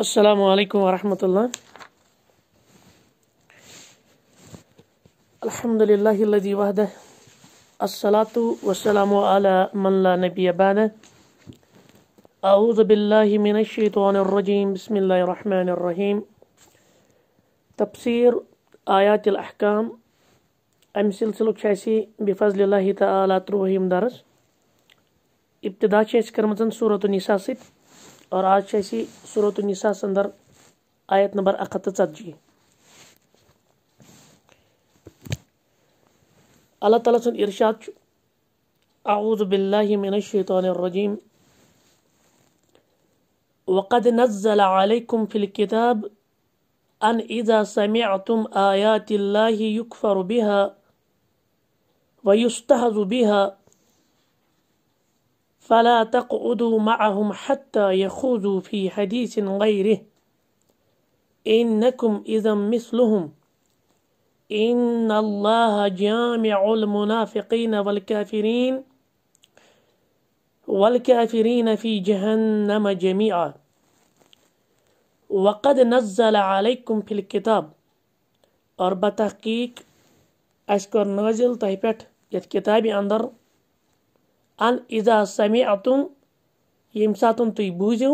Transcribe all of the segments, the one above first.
السلام علیکم ورحمۃ اللہ الحمد للہ اللہ السّلۃ من لا نبی اعوذ باللہ من الشیطان الرجیم بسم اللہ الرحمن الرحیم تفسیر آیات الاحکام ام سلسل بفضل اللہ تعالی الحیم درس ابتدا ابتداء کرم سورة النساء ست اور آج اسی صورت الساس ادر آیت نمبر اکتحی اللہ تعالیٰ سرشاد اعوذ باللہ من الشیطان عرجی وقد نز الکم فل کتاب ان سم اتم آیات الہ بها ربیحہ بها فلا تقعدوا معهم حتى يخوضوا في حديث غيره إنكم إذا مثلهم إن الله جامع المنافقين والكافرين والكافرين في جهنم جميعا وقد نزل عليكم في الكتاب और बतहकीक أشكر نازل طيبات يتكتابي أندر أن إذا سمعتم يمساتم تيبوزو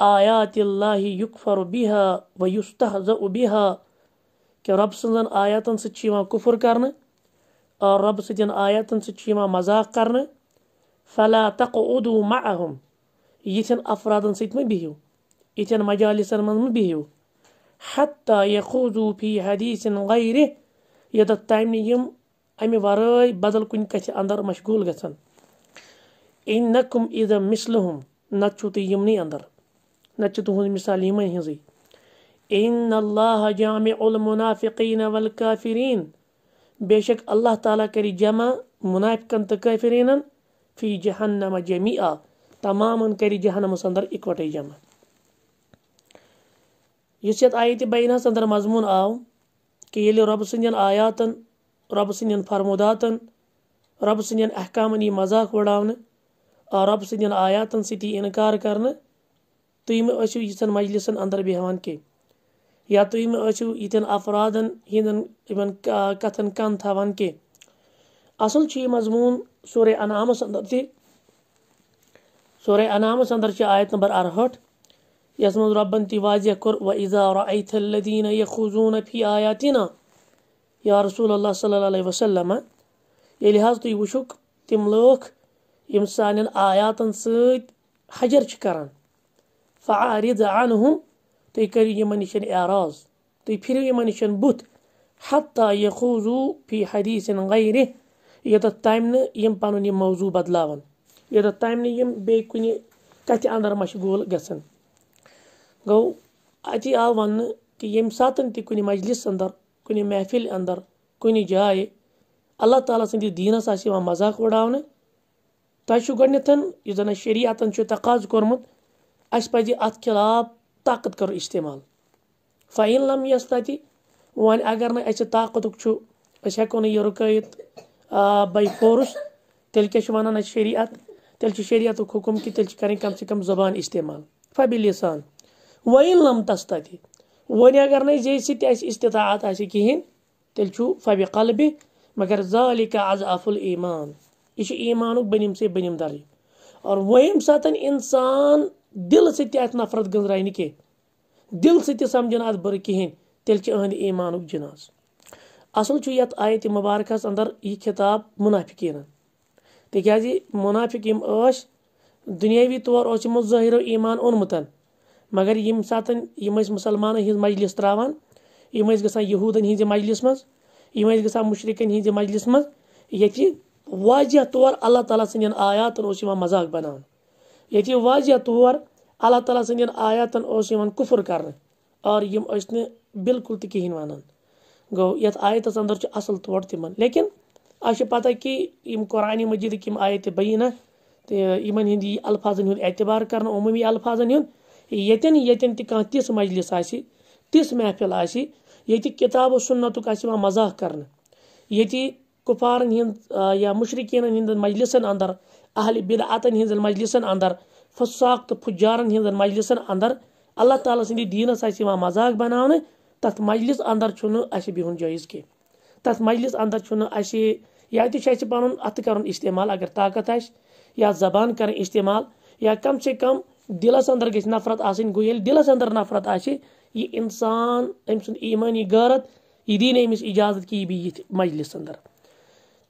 آيات الله يكفر بها ويستهزأ بها كي رب سنزن آياتن ستشيما كفر كرن آه رب سنزن آياتن ستشيما مزاق كرن فلا تقعدوا معهم يتن أفرادن ستم بهيو يتن مجالسن من بهيو حتى يخوضوا في حديث غيره يدت تايم يم أمي وراي بدل كن كتي أندر مشغول گژھن ع چھُو تُہۍ یِمنٕے ہم نَتہٕ چھِ تُہٕنٛز مِثال یِمَن ہِنٛزٕے عین اللہ جامع المافقین و بے شک اللہ تعالیٰ کری جمع منافقن تہٕ کافرین فی جہنمہ جمی آ تمامَن کَرِ جہنمَس ادر اکوٹے جمع استبینس ادر مضمون آو کہ رب سٕنٛدٮ۪ن آیاتن رب سٕنٛدٮ۪ن فرمودات رب سٕنٛدٮ۪ن احکامن یی مذاق وٕڑاونہٕ رب سدین آیاتن ستی انکار کرسن مجلسن اندر بہن کی تم یتن افرادن ہند کتن کن تھان کی اصل یہ مضمون سورے انعام اندر تورے انعام ادر آیت نمبر ارہٹ یس ربن تی واضح کور و اظہار لدینہ خضونہ فی آیاتنا یا رسول اللہ صلی اللہ علیہ وسلم صلّمہ یلح تک تم لوک یم سانٮ۪ن آیاتن سۭتۍ حجر چھِ کران فعارض عنہم تُہۍ کٔرِو یِمن نِش اعراض تُہۍ پھِرِو یِمن نِش بُتھ حتیٰ یخوٗضوٗ فی حدیٖثن غیرِ یوٚتَتھ تام نہٕ یِم پَنُن یہِ موضوٗع بَدلاوَن یوٚتَتھ تام نہٕ یِم بیٚیہِ کُنہِ کَتھِ اَنٛدر مشغوٗل گژھن گوٚو اَتی آو وَننہٕ کہِ ییٚمہِ ساتہٕ تہِ کُنہِ مجلِس اَندر کُنہِ محفِل اَندر کُنہِ جایہِ اللہ تعالیٰ سٕنٛدِس دیٖنَس آسہِ یِوان مذاق اُڑاونہٕ تۄہہِ چھُو گۄڈٕنٮ۪تھ یُس زَن اَسہِ شریعتَن چھُ تقاضہٕ کوٚرمُت اَسہِ پَزِ اَتھ خلاف طاقت کَرُن استعمال فعیٖن لم یۄس تَتہِ وۄنۍ اگر نہٕ اَسہِ طاقتُک چھُ أسۍ ہٮ۪کو نہٕ یہِ رُکٲیِتھ باے فورٕس تیٚلہِ کیٛاہ چھِ وَنان اَسہِ شریعت تیٚلہِ چھُ شریعتُک حُکُم کہِ تیٚلہِ چھِ کَرٕنۍ کَم سے کَم زبان استعمال فبہِ لِسان لم تَس تَتہِ وۄنۍ اگر نہٕ زے سۭتۍ تہِ اَسہِ اِستطاعت آسہِ کِہیٖنۍ تیٚلہِ چھُ فبہِ قلبہِ مگر ذالِکہ اضعف الایمان یہ چھو ایمانو بنیم سے بنیم دار جی اور وہیم سات انسان دل سے ات نفرت گنزرائے رائے نکے دل سے تیت سم جناز برکی ہیں تیل کی اہن ایمانو جناز اصل چھو یہ آیت مبارکہ اندر یہ کتاب منافقین ہیں تیکیہ جی منافقین اوش دنیاوی طور اوش مظاہر و ایمان ان مگر یہ ساتن یہ میں اس مسلمان ہی مجلس تراوان یہ میں اس گسان یہودن ہی مجلس مز یہ میں اس گسان مشرکن ہی مجلس مز یہ واجہ طور اللہ تعالیٰ سے آیاتن آیات اور اسی مزاق بنانا یہ تھی واجہ طور اللہ تعالیٰ سے آیاتن آیات اور اسی میں کفر کرنا اور یہ اس نے بالکل تکی ہی نوانا گو یہ آیت اس اندر چھو اصل طور تھی من لیکن آشی پاتا ہے کہ یہ قرآنی مجید کیم آیت بینا یہ من ہندی الفاظ نہیں اعتبار کرنا عمومی الفاظن نہیں یتن یتن تین یہ تین تیس مجلس آسی تیس محفل آسی یہ تی کتاب و سنتو کاسی میں مزاق کرنا یہ تی کفارن ہند یا مشرقین ہند مجلسن اندر اہل بدعتن ہند مجلسن اندر فساق تو پھجارن ہند مجلسن اندر اللہ تعالیٰ سندی دینس اس مذاق بنانے تت مجلس اندر چھ اسہ بہن جائز کی تت مجلس اندر چھ اسہ یا تیس پن ات کر استعمال اگر طاقت آس یا زبان کریں استعمال یا کم سے کم دلس اندر گھس نفرت آن گو دلس اندر نفرت آ یہ انسان ام سند ایمانی غارت یہ دین امس اجازت کی بھی یہ مجلس اندر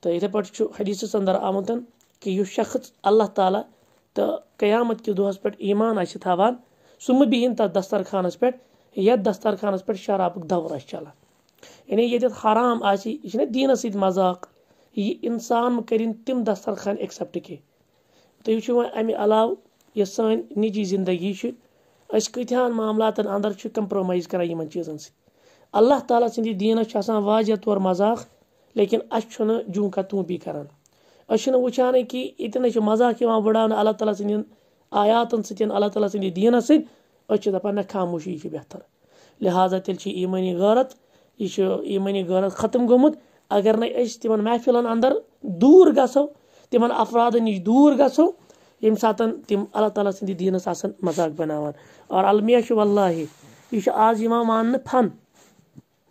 تو اتھے پاٹھ چھو حدیث سندر آمدن کہ یہ شخص اللہ تعالیٰ تا قیامت کی دوہز پیٹ ایمان آئی ستھا وان سمو بھی ان تا دستر خانس پیٹ یا دستر خانس پیٹ شرابک دور آئی یعنی یہ حرام آئی سی یعنی دین سید مزاق یہ انسان مکرین تم دستر خان ایکسپٹ کے تو یہ چھو امی علاو یہ سان نیجی زندگی چھو اس کتھان معاملات اندر چھو کمپرومائز کرائی من چیزن سی اللہ تعالیٰ سندھی دینہ چھاسا واجہ طور مذاق لیکن اس جی کر وچان کہ یہ مذاق بڑھانے اللہ تعالیٰ سند آیاتن ست اللہ تعالیٰ سد دینس خاموشی یہ بہتر لہٰذا تیل ایمانی غارت یہ ایمانی غرت ختم گومت اگر نئی تم محفلن اندر دور گسو تمہن افرادن نش دور یم سات تم اللہ تعالیٰ سند دینس مذاق بنانا اور المیاش و اللہ یہ مان فن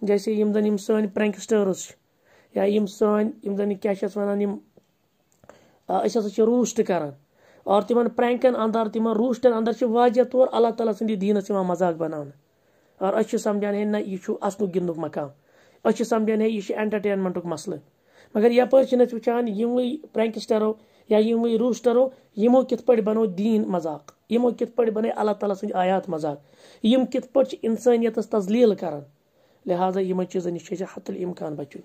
جیسے سن پرینگسٹرس یا یم سن یم زن کیا چھس ونان یم اس ہسا چھ روسٹ کران اور تمن پرینکن اندر تمن روسٹن اندر چھ واجہ طور اللہ تعالیٰ سندی دینس یوان مذاق بنانا اور اس چھ سمجھان ہے نہ یہ چھ اسنک گندک مقام اس چھ سمجھان ہے یہ چھ انٹرٹینمنٹک مسئلہ مگر یپر چھ نس وچھان یموی پرینکسٹرو یا یموی روسٹرو یمو کتھ پٲٹھۍ بنو دیٖن مذاق یمو کتھ پٲٹھۍ بنے اللہ تعالیٰ سٕنٛدۍ آیات مذاق یِم کِتھ پٲٹھۍ چھِ اِنسٲنیتَس تزلیٖل کَران لہٰذا یِمَن چیٖزَن نِش چھِ أسۍ حتُل امکان بَچُن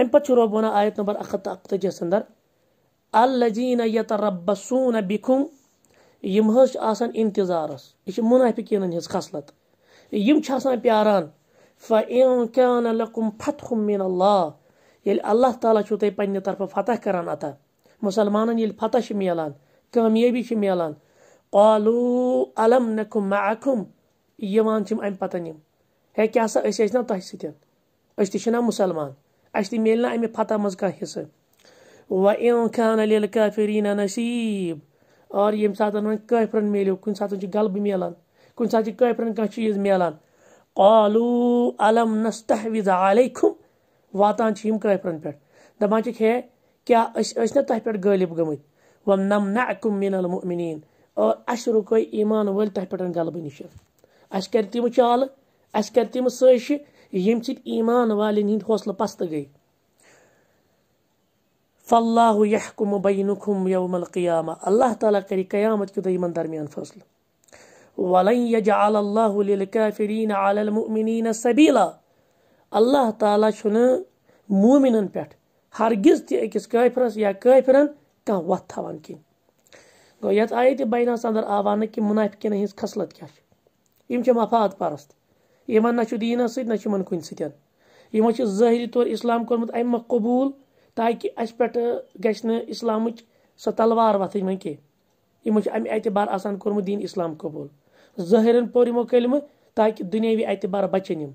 امہ پانا آیت نمبر اکت اقتجیس ادر الینتہ ربسونہ بکھم یہس منافقینس خصلت ہم پیاران فیم فتح اللہ یعنی اللہ تعالیٰ پنفہ فتح کر عطا مسلمان فتح ملان کا ملان علو علم نکھم نہ اکھم امن ہے کی سا تہ سنس تہ مسلمان اس تیل نا امہ فتح من کہ حصہ و ام خان علی کافرینہ نصیب اور یم سات ویفرن میلیو كن سات غلبہ ملان کن سات قیفر کہ چیز ملان علم نس تحویزہ علیکم واتان پپانک ہے کیا اہ تہ پالب گمت نمنعکم من المؤمنین اور اس رک ایمان ول تہ پلبہ نشن اس تم چال اس ییٚمہِ سۭتۍ ایٖمان والٮ۪ن ہِنٛدۍ حوصلہٕ پَستہٕ گٔے فل یحکُم بینُکُم یوم القیامہ اللہ تعالیٰ کَرِ قیامت یِمَن درمیان کہ فاصل وجہ اللہ عالم سبیلہ اللہ تعالیٰ چھُنہٕ تعالی پٮ۪ٹھ ہرگِز تہِ أکِس کٲفرَس یا کٲفرَن کانٛہہ وَتھ تھاوان گوٚو یَتھ آیہِ تہِ آئی تی آو نہٕ کہِ کہ ہِنٛز خصلت کیٛاہ چھِ یِم چھِ مفاد پَرست یمن نہ دینس سۭتۍ نہ یمن کُنہِ سۭتۍ یمو چھُ ظٲہری طور اسلام کوٚرمُت امہِ مۄکھ قبوٗل تاکہِ اسہِ پٮ۪ٹھ گژھِ نہٕ اسلامٕچ سۄ تلوار وۄتھٕنۍ وۄنۍ کینٛہہ یِمو اعتبار آسان کوٚرمُت دین اسلام قبول ظٲہرن پوٚر یِمو کٔلمہٕ تاکہِ دُنیوی اعتبار بچن یِم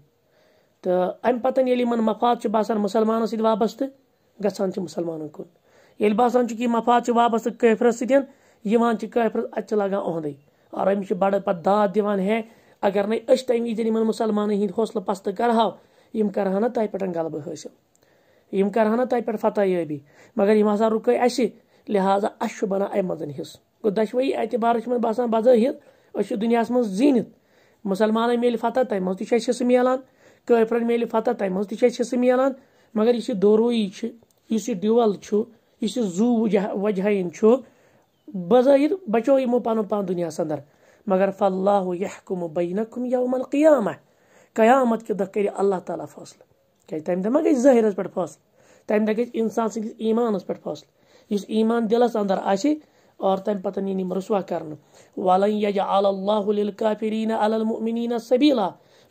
تہٕ پتن پتہٕ ییٚلہِ مفاد چھُ باسان مُسلمانن سۭتۍ وابستہٕ گسان چھِ مُسلمانن کُن ییٚلہِ باسان چھُ مفاد چھُ وابستہٕ کٲفرس سۭتۍ یِوان چھِ کٲفرس اتہِ چھِ لگان اوٚہدے اور أمِس چھِ بڑٕ پتہٕ داد دِوان ہے اگر نئی امدین مسلمان ہند حوصلہ پستہ کرو کر تہون غلبہ حاصل کر تہوار فتح یببی مگر ہسا رکے اسہ لہذا اس بنا امہ مزہ گو دار من باسان بزاحد اِس کی دنیا مینت مسلمان مل فتح تمہیں حصہ ملان قفرن مل فتح تمہیں حصہ میلان مگر اس دوروی ڈیول زو وجہ وجہ بظاحد بچو ہمو پن پان دنیا اندر مگر فاللہ یحکم بینکم یوم القیامہ قیامت کے دہ کر اللہ تعالیٰ فاصلہ تیم دہ ما گی ظاہرس پھر فاصلے تمہ گی اِنسان سدس ایمانس پی ایمان اس ایمان دلس اندر آئے اور تم پتن رسوا کر وَلَنْ اللہ اللَّهُ لِلْكَافِرِينَ عَلَى الْمُؤْمِنِينَ سبیلہ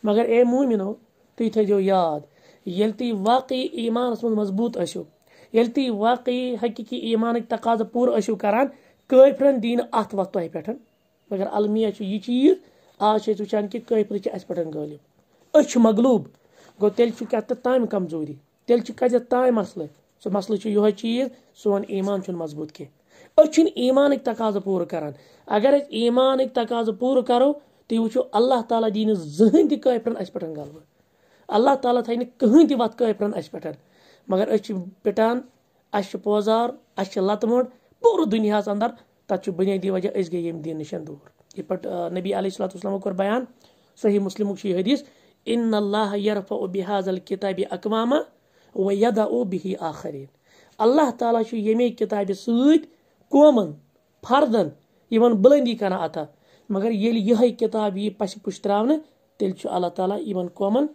مگر اے مومنو تھی یاد یلتی واقعی ایمانس من مضبوط یلتی واقعی حقیقی ایمانک تقاضہ پور کوئی پرن دین وقت تو تہ پیٹھن مگر المیہ المیا یہ چیز آج ویفرت غلب اچھے مغلوب گو تیل تام کمزوری تیل کت چھُ سسلو چیز سون ایمان مضبوط کیسانک تقاض پور کر اگر اینانک تقاض پور کرو وٕچھو اللہ تعالیٰ دی نینی اَسہِ پٮ۪ٹھ غلبہٕ اللہ تعالیٰ تہِ کہیں تت اَسہِ پٮ۪ٹھ مگر پٹان پوزار چھِ لَتہٕ موٚنٛڈ پوٗرٕ دُنیاہَس اندر تب دی وجہ اس گئی یم دین نش دور یہ پٹ نبی علیہ الصلوۃ والسلام کور بیان صحیح مسلم کی حدیث ان اللہ یرفع بهذا الکتاب اقواما ويدع بہی آخرین اللہ تعالیٰ چھ یمی کتاب سیت قومن فردن یمن بلندی کران عطا مگر یل یہ کتاب یہ پش پش تراون تیل اللہ تعالیٰ یمن قومن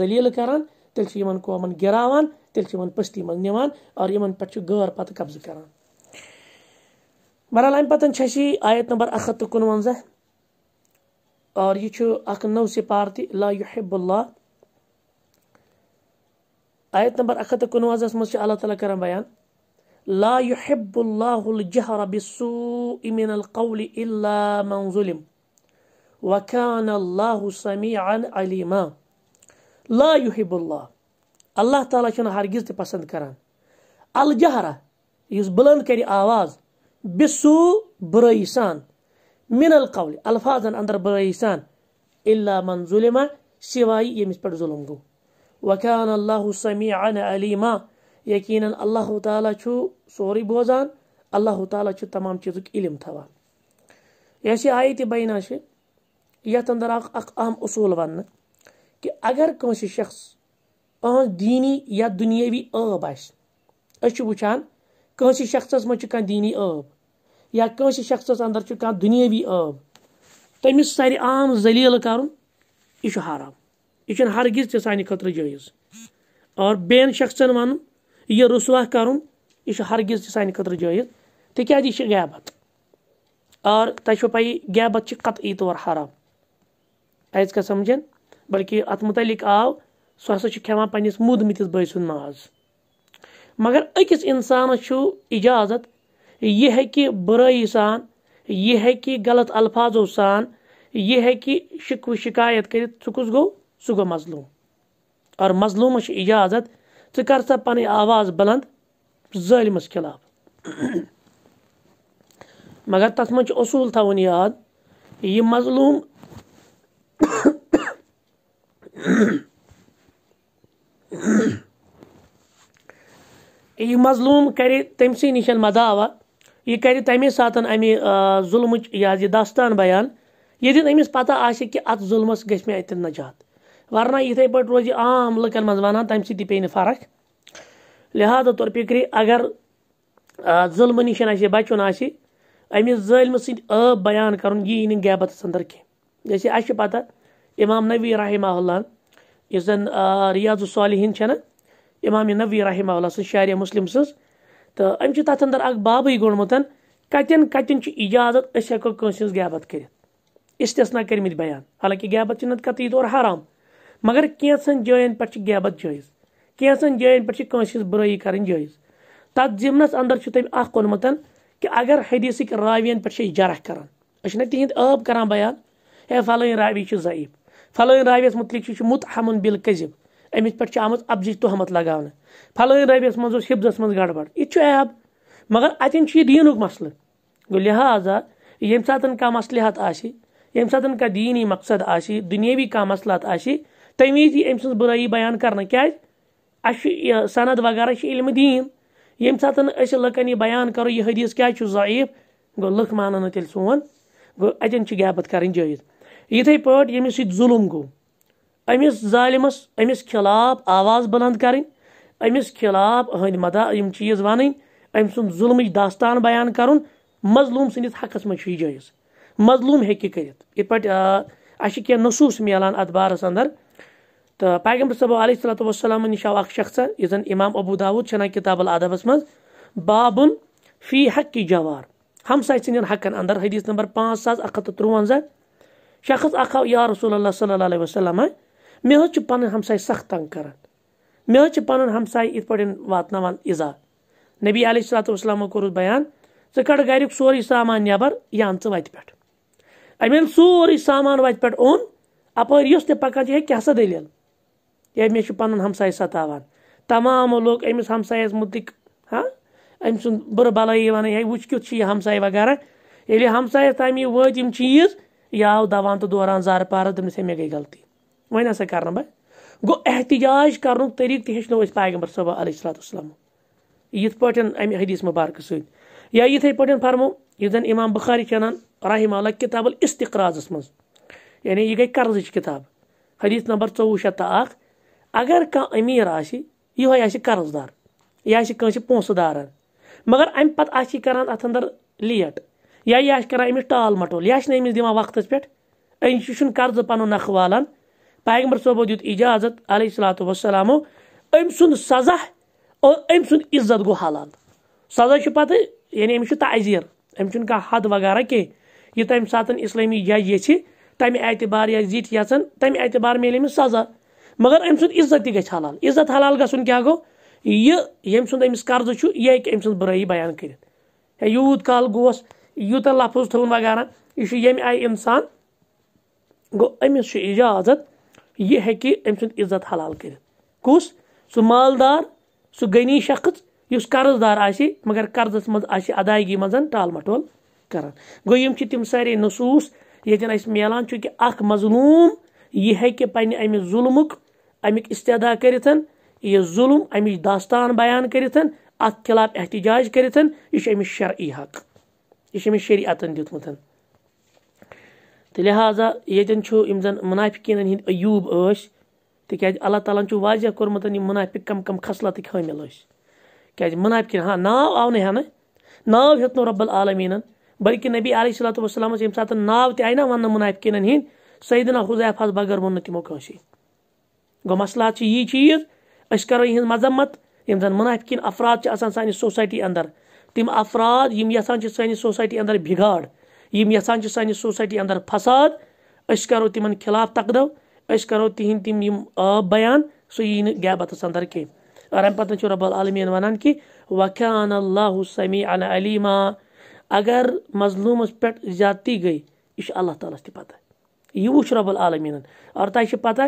ذلیل کران تیل چھ یمن قومن گراوان تیل چھ یمن پستی من نیوان اور یمن پٹ چھ غیر پتہ قبضہ کران بہرحال امہِ پتن چھِ اَسہِ آیت نمبر اکھ ہَتھ تہٕ کُنوَنٛزاہ اور یہِ چھُ اکھ نو سِپارتہِ لا يحب اللہ آیت نمبر اکھ ہَتھ تہٕ کُنوَنٛزاہَس منٛز چھِ اللہ تعالیٰ کران بیان لا يحب اللہ الجہر بِسوء من القول الا من ظلم وكان الله سميعا عليما لا يحب الله الله تعالى شنو هرگز تي پسنٛد كران الجهر یُس بُلنٛد كري آواز بسو برائی سان من القول الفاظن اندر برائ سان من منظمہ سوائ یس پہ ظلم گو وقان اللہ عصم علہ یقیناً اللہ تعالیٰ چھ سوری بوزان اللّہ تعالیٰ تمام چیز علم توان یہ آیت بینہ یھ ادر آ اہم اصول ون کہ اگر کنس شخص اہن دینی یا دنیوی بب آس وان کنس شخصس مجھ کی ب یا كس شخصس اندر کانٛہہ دُنیٲوی ٲب تٔمِس سر عام زلیل حرام یہِ چھُنہٕ ہرگِز تہِ سانہِ خٲطرٕ جائز اور بیان شخصن ون یہ رسوا ہرگِز تہِ سانہِ خٲطرٕ جٲیِز جائز یہِ چھِ غیبت اور پَیی غیبت چھِ قطعی طور حرام ایز كا سمجھن بلكہ ات متعلق آؤ چھُ کھٮ۪وان پس مود بٲے سُنٛد ماز مگر اِنسانَس چھُ اجازت یہ ہیٚکہِ بُرٲیی سان یہِ ہیٚکہِ غلط الفاظو سان یہِ ہیٚکہِ شِکوٕ شِکایت کٔرِتھ سُہ کُس گوٚو سُہ گوٚو مظلوٗم اور مظلوٗمَس چھِ اِجازت ژٕ کَر سا پَنٕنۍ آواز بُلنٛد ظٲلمَس خِلاف مگر تَتھ منٛز چھُ اصوٗل تھاوُن یاد یہِ مظلوٗم یہِ مظلوٗم کَرِ تٔمۍ سٕے نِش مداوع یہ کر تمے سات امہ ظلم یہ داستان بیان یہ پتہ آہ اتمس اتن نجات وارنہ یہ پا روز یہ عام لکن من ونان تم سی نہٕ فرق لہٰذہ طور فِکرِ اگر ظلم نشن أمِس بچن سٕنٛدۍ ٲب بیان نہٕ نیبت اندر کی جیسے پَتہ امام نبی رحمہ اللہ اس زن ریاض چھَنہ امام نبی رحمہ اللہ سہر مسلم سٕنٛز تو بابٕے تس کَتٮ۪ن کَتٮ۪ن چھُ اِجازت أسۍ ہٮ۪کو کٲنٛسہِ كاس غیبت کٔرِتھ كرت کٔرمٕتۍ بیان كر غیبت چھِ نَتہٕ نتقی طور حرام مگر کینٛژھن جایَن پٮ۪ٹھ چھِ غیبت جٲیِز کینٛژھن جایَن پٮ۪ٹھ چھِ کٲنٛسہِ پیٹ بُرٲیی کَرٕنۍ جٲیِز تَتھ ضِمنَس ضمنس چھُ تٔمۍ اَکھ اوٚنمُت کہِ اگر حدیٖثٕکۍ راوِیَن پٮ۪ٹھ چھِ أسۍ جرح کَران أسۍ چھِنہ تِہِنٛدۍ ٲب کَران بیان ہے فَلٲنۍ راوی كے ضعیف فلحن راویس متعلق یہ مطحم بال قزب امس پہ آمت افز تہمت لگانا فلح روبیس مز حفظس من گڑبڑ عیب مگر اتن مسل گو لہٰذا یم سات کا مسلحات آہ یعنی سات کہ دینی مقصد آہ دوی کہ مسلاتہ تم ویزی ام برائی بیان کرنے کیا سند وغیرہ کے علم دین یم سات اکن یہ بیان کرو یہ حدیث کا ضعیف گو لیں تیل سون گو اتن گیبت كرن جائت یہ پا یس سۭتۍ ظلم گوٚو أمس ظالمس أمس خلاف آواز بلند أمس خلاف أہند مدا یم چیز ون سن ظلم داستان بیان حقس س حس جائز مظلوم یہ حیکہ کرتھ کی نصوص ملان ات بارس اندر تو پیغمبر صبح و علیہ صاحب اخ شہ امام ابو داود کتاب العدبس من بابن فی حق کی جوار حمسائے سندین حقن اندر حدیث نمبر پانچ ساس اکھ تو ترونزہ شخص اخاو یا رسول اللہ صلی اللہ علیہ ہے مےٚ حظ چھِ پَنٕنۍ ہمساے سخ تنٛگ کَران مےٚ حظ چھِ پَنُن ہمساے یِتھ پٲٹھۍ واتناوان اِزا نبی علیہ صلاتُ وسلامو کوٚرُس بیان ژٕ کَڑ گَریُک سورُے سامان نٮ۪بر یہِ اَن ژٕ وَتہِ پٮ۪ٹھ أمۍ ییٚلہِ سورُے سامان وَتہِ پٮ۪ٹھ اوٚن اَپٲرۍ یُس تہِ پَکان چھِ ہے کیٛاہ سا دٔلیٖل ہے مےٚ چھُ پَنُن ہمساے سَتاوان تَمامو لوٚگ أمِس ہمسایَس مُتعلِق ہا أمۍ سُنٛد بُرٕ بَلٲیی وَنان ہے وٕچھ کیُتھ چھُ یہِ ہمساے وغیرہ ییٚلہِ ہمسایَس تامہِ وٲتۍ یِم چیٖز یہِ آو دَوان تہٕ دوران زارٕ پارٕ دوٚپمَس ہے مےٚ گٔے غلطی وۄنۍ ہسا کَرنہٕ بہٕ گوٚو احتِجاج کَرنُک طریٖقہٕ تہِ ہیٚچھنو أسۍ پیغمبر صٲبہ علیہ الصلاتُ وسلم یِتھ پٲٹھۍ اَمہِ حدیٖث مُبارکہٕ سۭتۍ یا یِتھَے پٲٹھۍ فرمو یُس زَن اِمام بُخاری چھِ اَنان رحمہ اللہ کِتاب الاستقرازَس منٛز یعنی یہِ گٔے قرضٕچ کِتاب حدیٖث نمبر ژوٚوُہ شیٚتھ تہٕ اَکھ اگر کانٛہہ أمیٖر آسہِ یِہوٚے آسہِ قرض دار یہِ آسہِ کٲنٛسہِ پونٛسہٕ دارَن مگر اَمہِ پَتہٕ آسہِ یہِ کَران اَتھ اندر لیٹ یا یہِ آسہِ کَران أمِس ٹال مَٹول یہِ آسہِ نہٕ أمِس دِوان وقتَس پٮ۪ٹھ أمِس یہِ چھُنہٕ قرضہٕ پَنُن نَکھٕ والان پیغمبر صوبو دیت اجازت علیہ السلام وم سزا اور ام عزت گو حلال سزا چتہ یعنی امس تزیر کا حد وغیرہ کی یہ تمہ سات جج جہ یم اعتبار یا زن تمہ اعتبار میلے امس سزا مگر ام عزت تہ تیز حلال عزت حلال گھن کیا گو یہ یم امس قرض سمس قرضہ چیم برائی بیان کرے یوت کال گوس گوتہ لفظ تھون وغیرہ یہ یم آئی انسان گو امس اجازت یہ أمۍ سُنٛد عزت حلال مالدار سُہ غنی شخص اس قرض دار مگر منٛز آسہِ ادائیگی منٛز ٹال مٹول یِم چھِ تم سارے چھُ کہِ اَکھ مظلوٗم یہِ مظلوم یہ اَمہِ ظُلمُک اَمیُک امی کٔرِتھ یہِ ظلم اَمِچ داستان بیان کراف احتجاج أمِس شرعی حق یہ شریعتَن دیُتمُت تو لہٰذا یونجافقین ہند عیوب اللہ تعالیٰ واضح کورمت یہ مافق کم کم خصلتک حامل ثنافق ہاں ناو آو نہ ناؤ ہوں رب العالمین بلکہ نبی علیہ صلاۃ وسلام یم سات ناؤ تا ون منافقین ہند سعیدہ حذیفہ بغیر وون نا تموسی گو مثلاات یہ چیز ارو یہ مذمت زن منافقین افراد سانہ سسائٹ اندر تم افراد ہم یہ سی سسائٹی ادر بگاڑ یم یسان سانہِ سوسایٹی اَندَر فساد ارو تم خلاف أسۍ کَرو تِہِنٛدۍ تِم یِم آب بیان نہٕ ایتس اندر کینٛہہ اور امہ چھُ رب العالمین وَنان کہِ عن اللہ سمی علیٖما اگر مظلوٗمَس پٮ۪ٹھ زیادتی گئی چھُ اللہ تعالیٰ ہَس تہِ پَتہ یہ وٕچھ رۄب العالمین اور چھِ پَتہ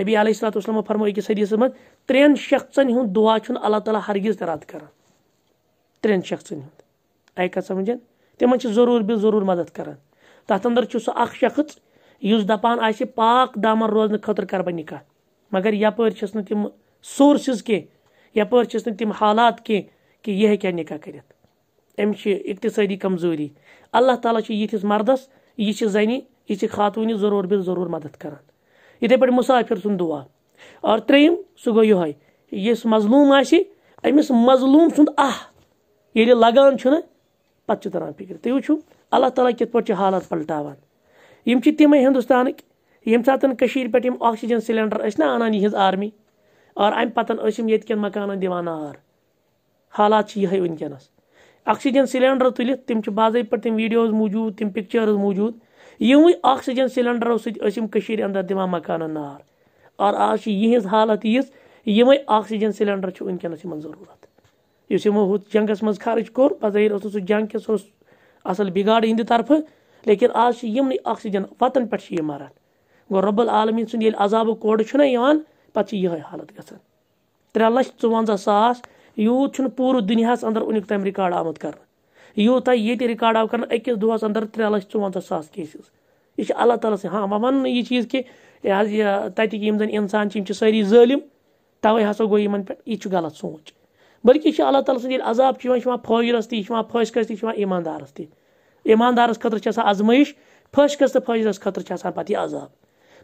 نبی علیہ صلاۃ فرمو أکِس حدیٖثَس منٛز ترٛٮ۪ن شخصَن ہُنٛد دُعا دعا اللہ تعالیٰ کَران ترٛٮ۪ن شخصَن ہُنٛد ترن کَتھ سمجھن تمہن سے ضرور بل ضرور مدد کر تر اندر سہ اخ شخص اس دپان آ پاک دامن روزنے خاطر کر بہت نکاح مگر یپ تم سورسز کی یپ تم حالات کی کہ یہ ہاں نکاح کرت امس اقتصدی کمزوری اللہ تعالیٰ یہ مردس یہ زنی یہ خاتون ضرور بل ضرور مدد کر اتھے پہ مسافر سن دعا اور تریم سہ گو یہ مظلوم آمس مظلوم سند آہ یہ لگان پتہ تران فکر تھی وچو اللہ تعالیٰ کت پہ حالات پلٹا مجھے تم ہندوستانک یم سش پہ آکسیجن سلینڈر اس نا آرمی اور ام یت کن مکان دیوان نار حالات یہ آکسیجن سلینڈر تلت تم باض پہ تم ویڈیوز موجود تم پکچرز موجود آکسیجن سلینڈرو سم یس اندر دکان نار اور آج حالت یس یہ آکسیجن سلینڈر ونکس ضرورت یُس یِمو ہُتھ جنٛگَس منٛز خرٕچ کوٚر بظٲہِر اوس نہٕ سُہ جنٛگ کینٛہہ سُہ اوس اَصٕل بِگاڑ یِہِنٛدِ طرفہٕ لیکِن آز چھِ یِمنٕے آکسیٖجَن وَتَن پٮ۪ٹھ چھِ یہِ مَران گوٚو رۄب العالمیٖن سُنٛد ییٚلہِ عذابُک کوڑٕ چھُنہ یِوان پَتہٕ چھِ یِہوٚے حالت گژھان ترٛےٚ لَچھ ژُوَنٛزاہ ساس یوٗت چھُنہٕ پوٗرٕ دُنیاہَس اَنٛدَر وٕنیُک تام رِکاڈ آمُت کَرنہٕ یوٗتاہ ییٚتہِ رِکاڈ آو کَرنہٕ أکِس دۄہَس اَنٛدَر ترٛےٚ لَچھ ژُوَنٛزاہ ساس کیسِز یہِ چھِ اللہ تعالیٰ سٕنٛز ہاں وۄنۍ وَنہٕ نہٕ یہِ چیٖز کہِ یہِ حظ یہِ تَتِکۍ یِم زَن اِنسان چھِ یِم چھِ سٲری ظٲلِم تَوَے ہَسا گوٚو یِمَن پٮ۪ٹھ یہِ چھُ غلط سونٛچ بلکہ یہ اللہ تعالیٰ سن عذاب سے فاجرس تھی پھاسکس تعوانس تیماندار خطرہ سے ازمائش پھاسکس تو فاجرس خطرے سے عذاب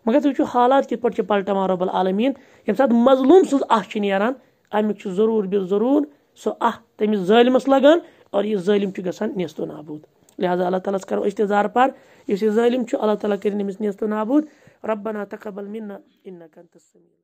مگر تھی حالات کت پلٹان رب العالمین سات مظلوم سنہ نا امیک ضرور بل ضرور سہ تم ظلمس لگان اور یہ ظلم گا نص و نابود لہٰذا اللہ تعالیس کرو اشتارپار اس ظلم اللہ تعالیٰ کرست نابود راس